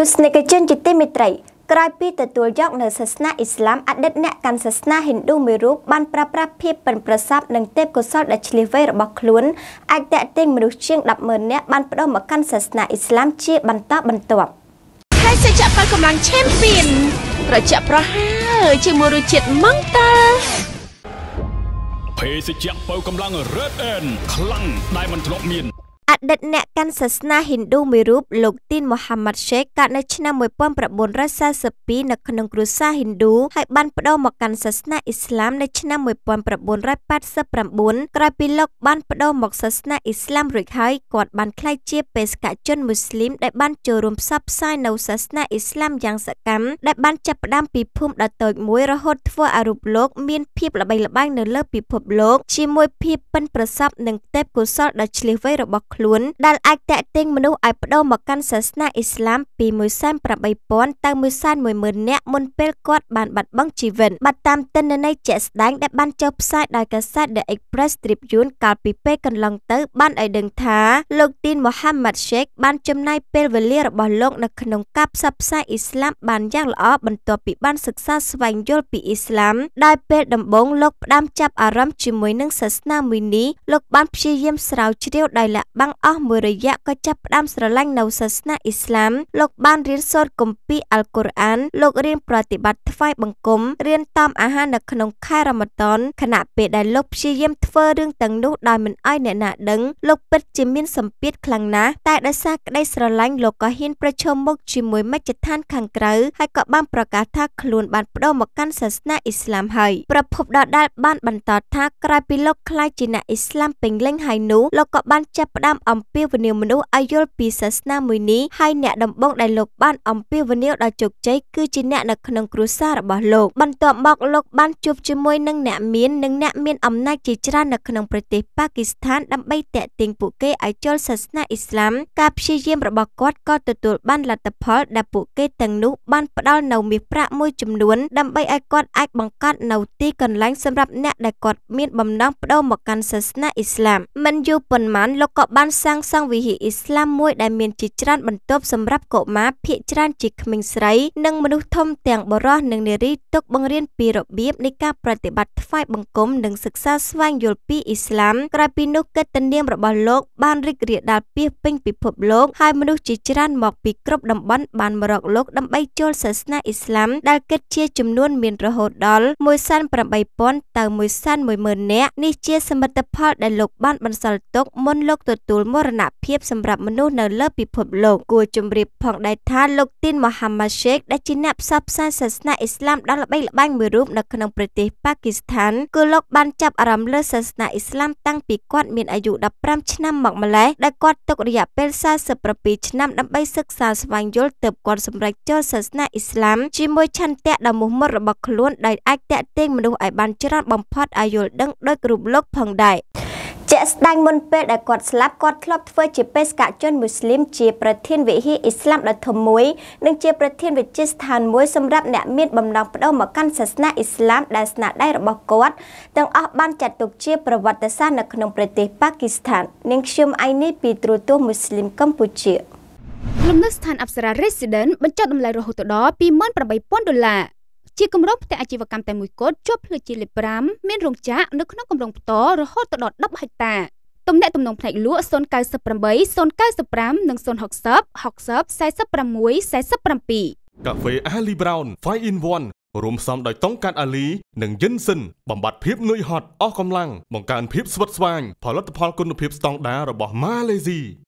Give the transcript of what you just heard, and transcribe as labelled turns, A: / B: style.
A: ទស្សនិកជនជាទីមេត្រីក្រោយពីទទួលយកនៅសាសនាអ៊ីស្លាមអតីតអ្នកកាន់សាសនាហិណ្ឌូមួយរូបបានប្រើប្រាស់ភាពប៉ិនប្រសប់និងទេពកោសល្យដែលឆ្លៀសវៃរបស់ខ្លួនអាចតាក់ទាញមនុស្សជាង100,000នាក់បានប្តូរមកកាន់សាសនាអ៊ីស្លាមជាបន្តបន្ទាប់ហើយសេចក្ដីកម្លាំង champion ប្រជាប្រហារជាមួយរសជាតិម៉ង់តាភេសជ្ជៈបើកម្លាំង Red End ខ្លាំងដែលមិនធ្លាប់មានអតីតអ្នកកាន់សាសនាហិណ្ឌូមួយរូបលោកទីនមូហាម៉ាត់សេកកើតនៅឆ្នាំ1942នៅក្នុងគ្រួសារហិណ្ឌូហើយបានប្តូរមកកាន់សាសនាអ៊ីស្លាមនៅឆ្នាំ1989ក្រោយពីលោកបានប្តូរមកសាសនាអ៊ីស្លាមរួចហើយគាត់បានក្លាយជាបេសកជនមូស្លីមដែលបានចូលរួមផ្សព្វផ្សាយនូវសាសនាអ៊ីស្លាមយ៉ាងសកម្មដែលបានចាប់ផ្ដើមពីភូមិដ៏តូចមួយរហូតធ្វើឲ្យរូបលោកមានភាពល្បីល្បាញនៅលើពិភពលោកជាមួយភាពប៉ិនប្រសប់និងទេពកោសល្យដ៏ឈ្លាសវៃរបស់ខ្លួនដែលអាចតាក់ទាញមនុស្សឲ្យបដូរមកកាន់សាសនាអ៊ីស្លាមពី180,000ទៅ110,000នាក់មុនពេលគាត់បានបាត់បង់ជីវិតបាត់តាមទិន្នន័យជាក់ស្ដែងដែលបានចុះផ្សាយដោយកាសែត The Express Tribune កាលពីពេលកន្លងទៅ បានឲ្យដឹងថាលោកទីនមូហាម៉ាត់ Sheikh បានចំណាយពេលវេលារបស់លោកនៅក្នុងការផ្សព្វផ្សាយអ៊ីស្លាមបានយ៉ាងល្អបន្ទាប់ពីបានសិក្សាស្វែងយល់ពីអ៊ីស្លាមដោយពេលដំបូងលោកផ្ដាំចាប់អារម្មណ៍ជាមួយនឹងសាសនាមួយនេះលោកបាន ព្យាយាមស្រាវជ្រាវដោយលាក់បាំងងអស់មួយរយៈក៏ចាប់ផ្ដើមស្រឡាញ់នៅសាសនាអ៊ីស្លាមលោកបានរៀនសូត្រគម្ពីរអាល់កុរអានលោករៀនប្រតិបត្តិថ្វាយបង្គំរៀនតាមអាហារនៅក្នុងខែរ៉ាម៉ាដនខណៈពេលដែលលោកព្យាយាមធ្វើរឿងទាំងនោះដោយមិនឲ្យអ្នកណាដឹងលោកពិតជាមានសម្ពាធខ្លាំងណាស់តែដោយសារក្តីស្រឡាញ់លោកក៏ហ៊ានប្រឈមមុខជាមួយមជ្ឈដ្ឋានខាងក្រៅហើយក៏បានប្រកាសថាខ្លួនបានប្តូរមកកាន់សាសនាអ៊ីស្លាមហើយប្រភពដដែលបានបន្តថាក្រោយពីលោកក្លាយជាអ្នកអ៊ីស្លាមពេញលេញហើយនោះលោកក៏បានចាប់ផ្ដើមអំពាវនាវមនុស្សឲ្យយល់ពីសាសនាមួយនេះហើយអ្នកដំបងដែលលោកបានអំពាវនាវដល់ជោគជ័យគឺជាអ្នកនៅក្នុងគ្រួសាររបស់លោកបន្ទាប់មកលោកបានជួបជាមួយនឹងអ្នកមាននិងអ្នកមានអំណាចជាច្រើននៅក្នុងប្រទេសប៉ាគីស្ថានដើម្បីតាក់ទាញពួកគេឲ្យចូលសាសនាអ៊ីស្លាម ការព្យាយាមរបស់គាត់ក៏ទទួលបានលទ្ធផលដែលពួកគេទាំងនោះបានផ្ដល់នៅមាសប្រាក់មួយចំនួន ដើម្បីឲ្យគាត់អាចបង្កើតនៅទីកន្លែងសម្រាប់អ្នកដែលគាត់មានបំណងបដូរមកកាន់សាសនាអ៊ីស្លាមមិនយូរប៉ុន្មានលោកក៏បានបានសាងសង់វិហារអ៊ីស្លាមមួយដែលមានជាច្រើនបន្ទប់សម្រាប់កុមារភាគច្រើនជាក្មេងស្រី និងមនុស្សធំទាំងបុរសនិងនារីទុកបង្រៀនពីរបៀបនៃការប្រតិបត្តិថ្វាយបង្គំនិងសិក្សាស្វែងយល់ពីអ៊ីស្លាម ក្រោយពីនោះកិត្តិនាមរបស់លោកបានរីករាលដាលពាសពេញពិភពលោកហើយមនុស្សជាច្រើនមកពីគ្រប់តំបន់បានមករកលោកដើម្បីចូលសាសនាអ៊ីស្លាមដែលគិតជាចំនួនមានរហូតដល់18000ទៅ110,000នាក់នេះជាសមិទ្ធផលដែលលោកបានបន្សល់ទុកមុនលោកទទួលចូលមរណភាពសម្រាប់មនុស្សនៅលើពិភពលោកគួរជំរាបផងដែរថាលោកទីនមូហាម៉ាត់សេកដែលជាអ្នកផ្សព្វផ្សាយសាសនាអ៊ីស្លាមដល់ល្បីល្បាញមួយរូបនៅក្នុងប្រទេសប៉ាគីស្ថានគឺលោកបានចាប់អារម្មណ៍លើសាសនាអ៊ីស្លាមតាំងពីគាត់មានអាយុ15ឆ្នាំមកម្ល៉េះដែលគាត់ទុករយៈពេល47ឆ្នាំដើម្បីសិក្សាស្វែងយល់ទើបគាត់សម្រេចចូលសាសនាអ៊ីស្លាមជាមួយឆន្ទៈដ៏មោះមុតរបស់ខ្លួនដែលអាចតេទៀងមនុស្សឲ្យបានច្រើនបំផុតឲ្យយល់ដឹងដោយគ្រប់លោកផងដែរជាក់ស្ដែងមុនពេលដែលគាត់ស្លាប់គាត់ធ្លាប់ធ្វើជាបេសកជនមូស្លីមជាប្រធានវិហារអ៊ីស្លាមដ៏ធំមួយ និងជាប្រធានវិជាស្ថានមួយសម្រាប់អ្នកមានបំណងប្តូរមកកាន់សាសនាអ៊ីស្លាមដែលស្នាដៃរបស់គាត់ទាំងអស់បានចាត់ទុកជាប្រវត្តិសាស្ត្រនៅក្នុងប្រទេសប៉ាគីស្ថាននាងខ្ញុំអៃនីពីទ្រូទស្សន៍មូស្លីមកម្ពុជាលំនៅស្ថានអប្សរា Resident បញ្ចុះតម្លៃរហូតដល់28,000ដុល្លារជាគម្រោងផ្ទះអាជីវកម្មតែមួយគត់ជាប់ផ្លូវជាតិលេខ5មានរោងចក្រនៅក្នុងគម្រោងផ្ទាល់រហូតដល់10ហិកតាទំនាក់ទំនងផ្នែកលក់098 095និង060 60 46 47កាហ្វេ Ali Brown 5 in 1រួមផ្សំដោយតុងកាត់ Ali និង Yinsen បំបត្តិភាពនឿយហត់អស់កម្លាំងបង្កើនភាពស្វិតស្វាញផលិតផលគុណភាព ស្តង់ដាររបស់ Malaysia